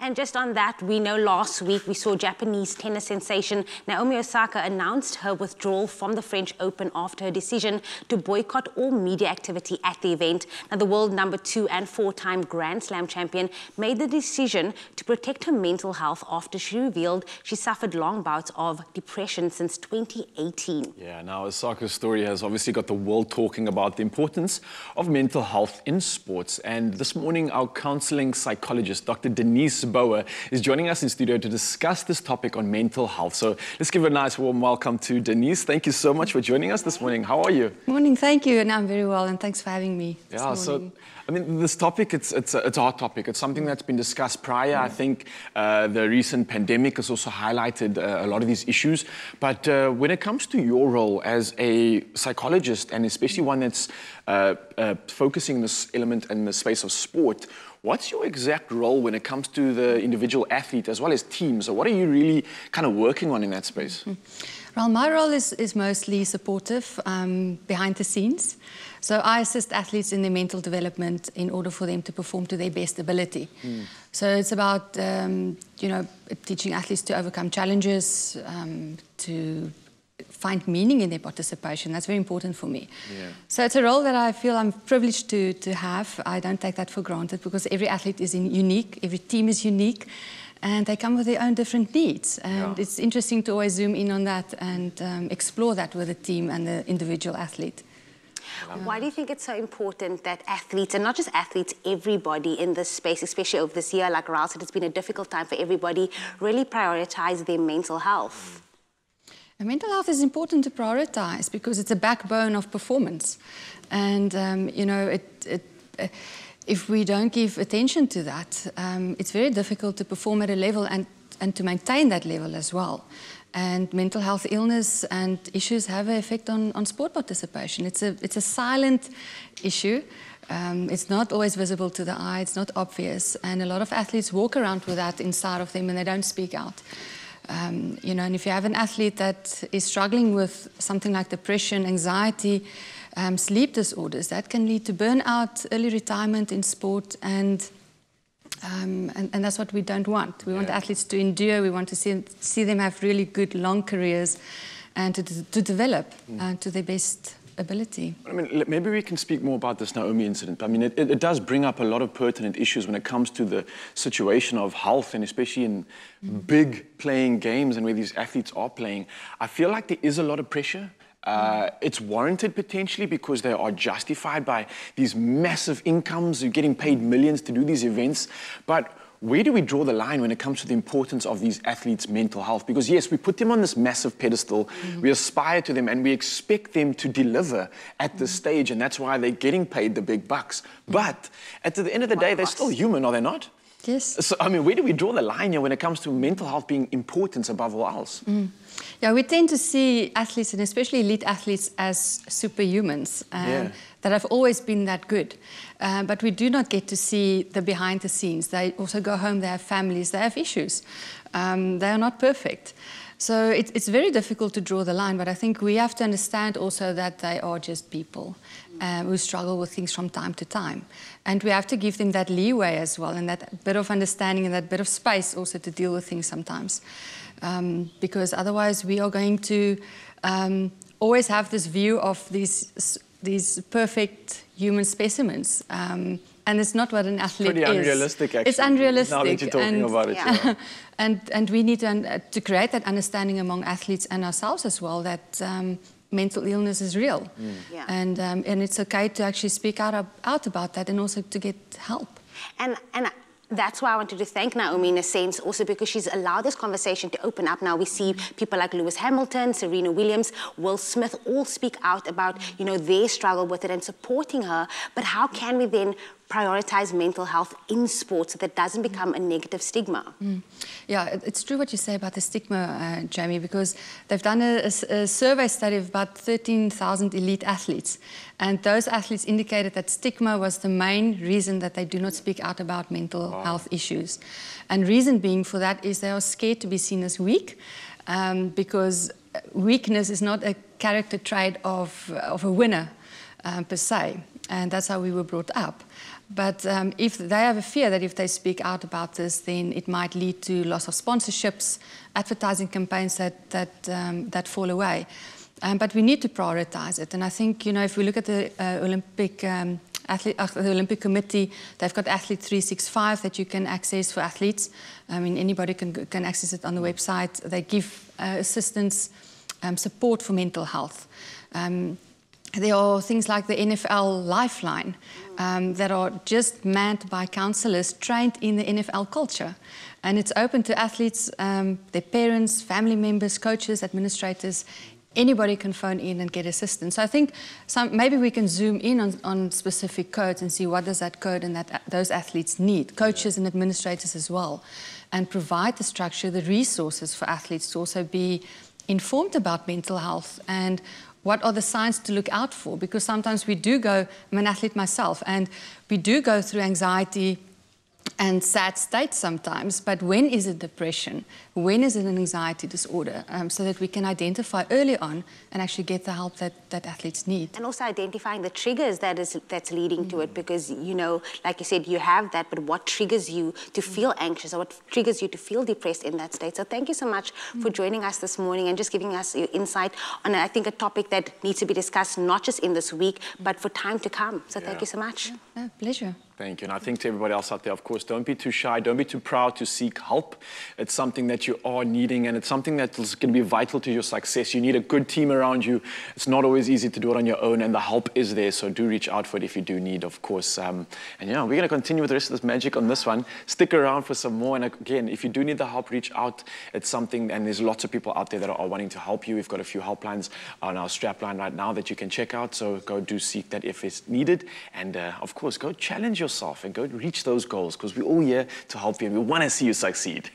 And just on that, we know last week we saw Japanese tennis sensation Naomi Osaka announced her withdrawal from the French Open after her decision to boycott all media activity at the event. Now, the world number two and four-time Grand Slam champion made the decision to protect her mental health after she revealed she suffered long bouts of depression since 2018. Yeah, now Osaka's story has obviously got the world talking about the importance of mental health in sports. And this morning, our counseling psychologist, Dr. Denise Boa is joining us in studio to discuss this topic on mental health. So let's give a nice warm welcome to Denise. Thank you so much for joining us this morning. How are you? Morning, thank you. And I'm very well, and thanks for having me. Yeah, so I mean, this topic, it's, it's, a, it's a hot topic. It's something that's been discussed prior. Mm. I think uh, the recent pandemic has also highlighted uh, a lot of these issues. But uh, when it comes to your role as a psychologist, and especially one that's uh, uh, focusing this element in the space of sport, What's your exact role when it comes to the individual athlete as well as team? So what are you really kind of working on in that space? Mm-hmm. Well, my role is, is mostly supportive um, behind the scenes. So I assist athletes in their mental development in order for them to perform to their best ability. Mm. So it's about, um, you know, teaching athletes to overcome challenges, um, to find meaning in their participation. That's very important for me. Yeah. So it's a role that I feel I'm privileged to, to have. I don't take that for granted because every athlete is in, unique, every team is unique, and they come with their own different needs. And yeah. it's interesting to always zoom in on that and um, explore that with the team and the individual athlete. Why do you think it's so important that athletes, and not just athletes, everybody in this space, especially over this year, like Raul said, it's been a difficult time for everybody, really prioritize their mental health? mental health is important to prioritize because it's a backbone of performance. And, um, you know, it, it, uh, if we don't give attention to that, um, it's very difficult to perform at a level and, and to maintain that level as well. And mental health illness and issues have an effect on, on sport participation. It's a, it's a silent issue. Um, it's not always visible to the eye, it's not obvious, and a lot of athletes walk around with that inside of them and they don't speak out. Um, you know, and if you have an athlete that is struggling with something like depression, anxiety, um, sleep disorders, that can lead to burnout, early retirement in sport, and um, and, and, that's what we don't want. We yeah. want athletes to endure. We want to see, see them have really good long careers and to, to develop mm. uh, to their best ability. I mean, maybe we can speak more about this Naomi incident. I mean, it, it, does bring up a lot of pertinent issues when it comes to the situation of health and especially in mm. big playing games and where these athletes are playing. I feel like there is a lot of pressure uh, it's warranted potentially because they are justified by these massive incomes. You're getting paid millions to do these events. But where do we draw the line when it comes to the importance of these athletes' mental health? Because, yes, we put them on this massive pedestal, mm -hmm. we aspire to them, and we expect them to deliver at mm -hmm. this mm-hmm. stage, and that's why they're getting paid the big bucks. Mm-hmm. But at the end of the My day, they're still human, are they not? Yes. So, I mean, where do we draw the line here when it comes to mental health being important above all else? Mm. Yeah, we tend to see athletes, and especially elite athletes, as superhumans. Um, yeah that have always been that good. Uh, but we do not get to see the behind the scenes. They also go home, they have families, they have issues. Um, they are not perfect. So it, it's very difficult to draw the line, but I think we have to understand also that they are just people uh, who struggle with things from time to time. And we have to give them that leeway as well and that bit of understanding and that bit of space also to deal with things sometimes. Um, because otherwise we are going to um, always have this view of these these perfect human specimens. Um, and it's not what an athlete Pretty is. Pretty unrealistic, actually. It's unrealistic. Now that you're talking and, about it. Yeah. and, and we need to, uh, to create that understanding among athletes and ourselves as well that um, mental illness is real. Mm. Yeah. And, um, and it's okay to actually speak out, out about that and also to get help. And, and that's why I wanted to thank Naomi in a sense, also because she's allowed this conversation to open up. Now we see people like Lewis Hamilton, Serena Williams, Will Smith all speak out about, you know, their struggle with it and supporting her. But how can we then prioritize mental health in sports so that doesn't mm. become a negative stigma. Mm. Yeah, it's true what you say about the stigma, uh, Jamie, because they've done a, a, a survey study of about 13,000 elite athletes. And those athletes indicated that stigma was the main reason that they do not speak out about mental wow. health issues. And reason being for that is they are scared to be seen as weak um, because uh, weakness is not a character trait of, of a winner um, per se. And that's how we were brought up. But um, if they have a fear that if they speak out about this, then it might lead to loss of sponsorships, advertising campaigns that, that, um, that fall away. Um, but we need to prioritize it. And I think, you know, if we look at the uh, Olympic um, Athlete, uh, the Olympic Committee, they've got Athlete 365 that you can access for athletes. I mean, anybody can, can access it on the website. They give uh, assistance, um, support for mental health. Um, there are things like the NFL Lifeline um, that are just manned by counselors trained in the NFL culture. And it's open to athletes, um, their parents, family members, coaches, administrators. Anybody can phone in and get assistance. So I think some, maybe we can zoom in on, on, specific codes and see what does that code and that those athletes need, coaches and administrators as well, and provide the structure, the resources for athletes to also be informed about mental health and what are the signs to look out for? Because sometimes we do go, I'm an athlete myself, and we do go through anxiety and sad state sometimes, but when is it depression? When is it an anxiety disorder? Um, so that we can identify early on and actually get the help that, that athletes need. And also identifying the triggers that is, that's leading mm to it because, you know, like you said, you have that, but what triggers you to feel anxious or what triggers you to feel depressed in that state? So thank you so much mm for joining us this morning and just giving us your insight on, I think, a topic that needs to be discussed not just in this week, but for time to come. So yeah. thank you so much. Yeah. pleasure. Thank you. And I think to everybody else out there, of course, don't be too shy. Don't be too proud to seek help. It's something that you are needing and it's something that's going to be vital to your success. You need a good team around you. It's not always easy to do it on your own and the help is there. So do reach out for it if you do need, of course. Um, and yeah, we're going to continue with the rest of this magic on this one. Stick around for some more. And again, if you do need the help, reach out. It's something, and there's lots of people out there that are wanting to help you. We've got a few helplines on our strapline right now that you can check out. So go do seek that if it's needed. And uh, of course, go challenge yourself yourself and go reach those goals because we're all here to help you and we want to see you succeed.